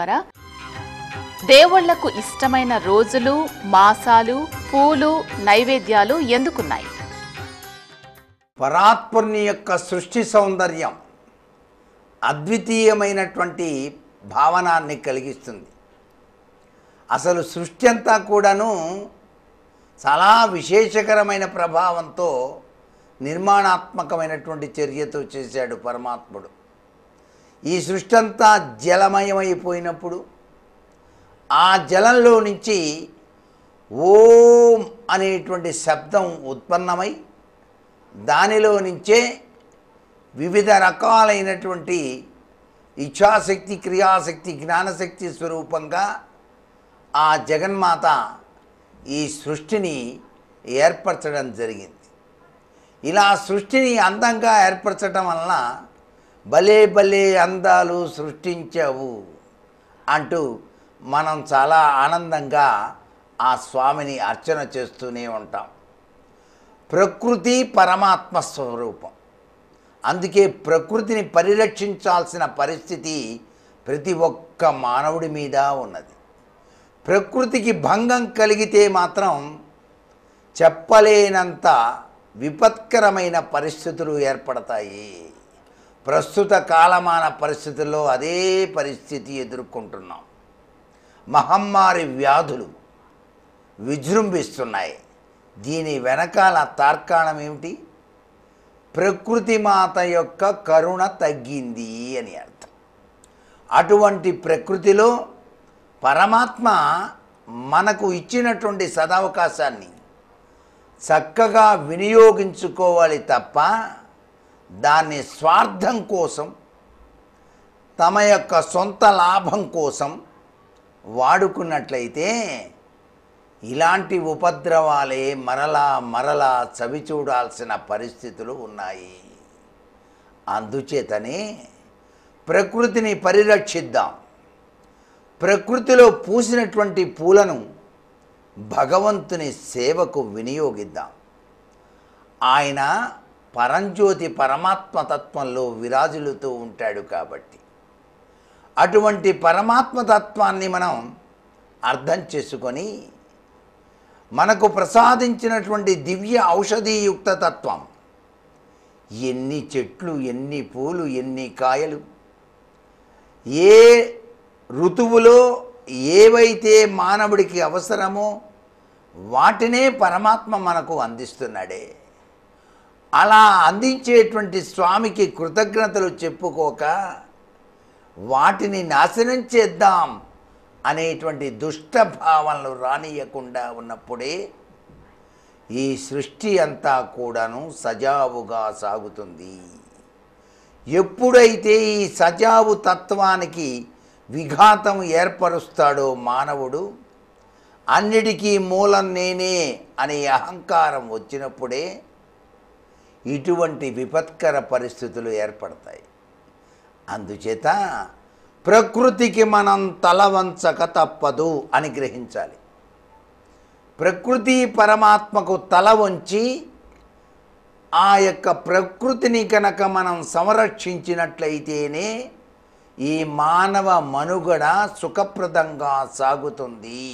ద్వారా దేవుళ్లకు ఇష్టమైన రోజులు మాసాలు పూలు నైవేద్యాలు ఎందుకున్నాయి పరాత్పర్ణి యొక్క సృష్టి సౌందర్యం అద్వితీయమైనటువంటి భావనాన్ని కలిగిస్తుంది అసలు సృష్టి అంతా కూడాను చాలా విశేషకరమైన ప్రభావంతో నిర్మాణాత్మకమైనటువంటి చర్యతో చేశాడు పరమాత్ముడు ఈ సృష్టి అంతా జలమయమైపోయినప్పుడు ఆ జలంలో నుంచి ఓం అనేటువంటి శబ్దం ఉత్పన్నమై దానిలో నుంచే వివిధ రకాలైనటువంటి ఇచ్ఛాశక్తి క్రియాశక్తి జ్ఞానశక్తి స్వరూపంగా ఆ జగన్మాత ఈ సృష్టిని ఏర్పరచడం జరిగింది ఇలా సృష్టిని అందంగా ఏర్పరచడం వలన భలే భలే అందాలు సృష్టించావు అంటూ మనం చాలా ఆనందంగా ఆ స్వామిని అర్చన చేస్తూనే ఉంటాం ప్రకృతి పరమాత్మ స్వరూపం అందుకే ప్రకృతిని పరిరక్షించాల్సిన పరిస్థితి ప్రతి ఒక్క మానవుడి మీద ఉన్నది ప్రకృతికి భంగం కలిగితే మాత్రం చెప్పలేనంత విపత్కరమైన పరిస్థితులు ఏర్పడతాయి ప్రస్తుత కాలమాన పరిస్థితుల్లో అదే పరిస్థితి ఎదుర్కొంటున్నాం మహమ్మారి వ్యాధులు విజృంభిస్తున్నాయి దీని వెనకాల తార్కాణం ఏమిటి ప్రకృతి మాత యొక్క కరుణ తగ్గింది అని అర్థం అటువంటి ప్రకృతిలో పరమాత్మ మనకు ఇచ్చినటువంటి సదావకాశాన్ని చక్కగా వినియోగించుకోవాలి తప్ప దాన్ని స్వార్థం కోసం తమ యొక్క సొంత లాభం కోసం వాడుకున్నట్లయితే ఇలాంటి ఉపద్రవాలే మరలా మరలా చూడాల్సిన పరిస్థితులు ఉన్నాయి అందుచేతనే ప్రకృతిని పరిరక్షిద్దాం ప్రకృతిలో పూసినటువంటి పూలను భగవంతుని సేవకు వినియోగిద్దాం ఆయన పరంజ్యోతి పరమాత్మతత్వంలో విరాజులుతూ ఉంటాడు కాబట్టి అటువంటి పరమాత్మతత్వాన్ని మనం అర్థం చేసుకొని మనకు ప్రసాదించినటువంటి దివ్య ఔషధీయుక్త తత్వం ఎన్ని చెట్లు ఎన్ని పూలు ఎన్ని కాయలు ఏ ఋతువులో ఏవైతే మానవుడికి అవసరమో వాటినే పరమాత్మ మనకు అందిస్తున్నాడే అలా అందించేటువంటి స్వామికి కృతజ్ఞతలు చెప్పుకోక వాటిని నాశనం చేద్దాం అనేటువంటి దుష్ట భావనలు రానియకుండా ఉన్నప్పుడే ఈ సృష్టి అంతా కూడాను సజావుగా సాగుతుంది ఎప్పుడైతే ఈ సజావు తత్వానికి విఘాతం ఏర్పరుస్తాడో మానవుడు అన్నిటికీ మూలం నేనే అనే అహంకారం వచ్చినప్పుడే ఇటువంటి విపత్కర పరిస్థితులు ఏర్పడతాయి అందుచేత ప్రకృతికి మనం తల వంచక తప్పదు అని గ్రహించాలి ప్రకృతి పరమాత్మకు తల వంచి ఆ యొక్క ప్రకృతిని కనుక మనం సంరక్షించినట్లయితేనే ఈ మానవ మనుగడ సుఖప్రదంగా సాగుతుంది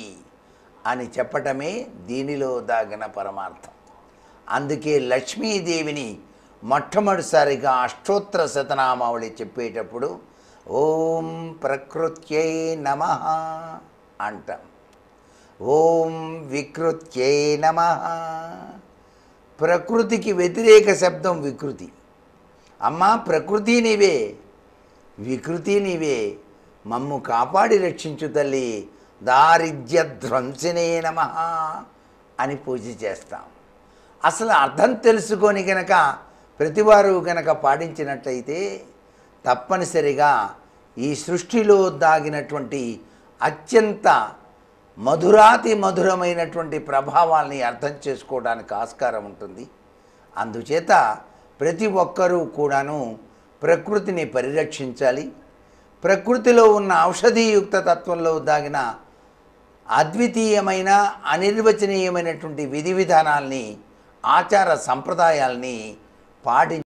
అని చెప్పటమే దీనిలో దాగిన పరమార్థం అందుకే లక్ష్మీదేవిని మొట్టమొదటిసారిగా అష్టోత్తర శతనామావళి చెప్పేటప్పుడు ఓం ప్రకృత్యై నమ అంటాం ఓం వికృత్యై నమ ప్రకృతికి వ్యతిరేక శబ్దం వికృతి అమ్మా ప్రకృతి నీవే వికృతి నీవే మమ్ము కాపాడి రక్షించు తల్లి దారిద్ర్యధ్వంసినే నమ అని పూజ చేస్తాం అసలు అర్థం తెలుసుకొని గనక ప్రతివారు గనక పాటించినట్లయితే తప్పనిసరిగా ఈ సృష్టిలో దాగినటువంటి అత్యంత మధురాతి మధురమైనటువంటి ప్రభావాల్ని అర్థం చేసుకోవడానికి ఆస్కారం ఉంటుంది అందుచేత ప్రతి ఒక్కరూ కూడాను ప్రకృతిని పరిరక్షించాలి ప్రకృతిలో ఉన్న ఔషధీయుక్త తత్వంలో దాగిన అద్వితీయమైన అనిర్వచనీయమైనటువంటి విధి విధానాల్ని ఆచార సంప్రదాయాల్ని పాటి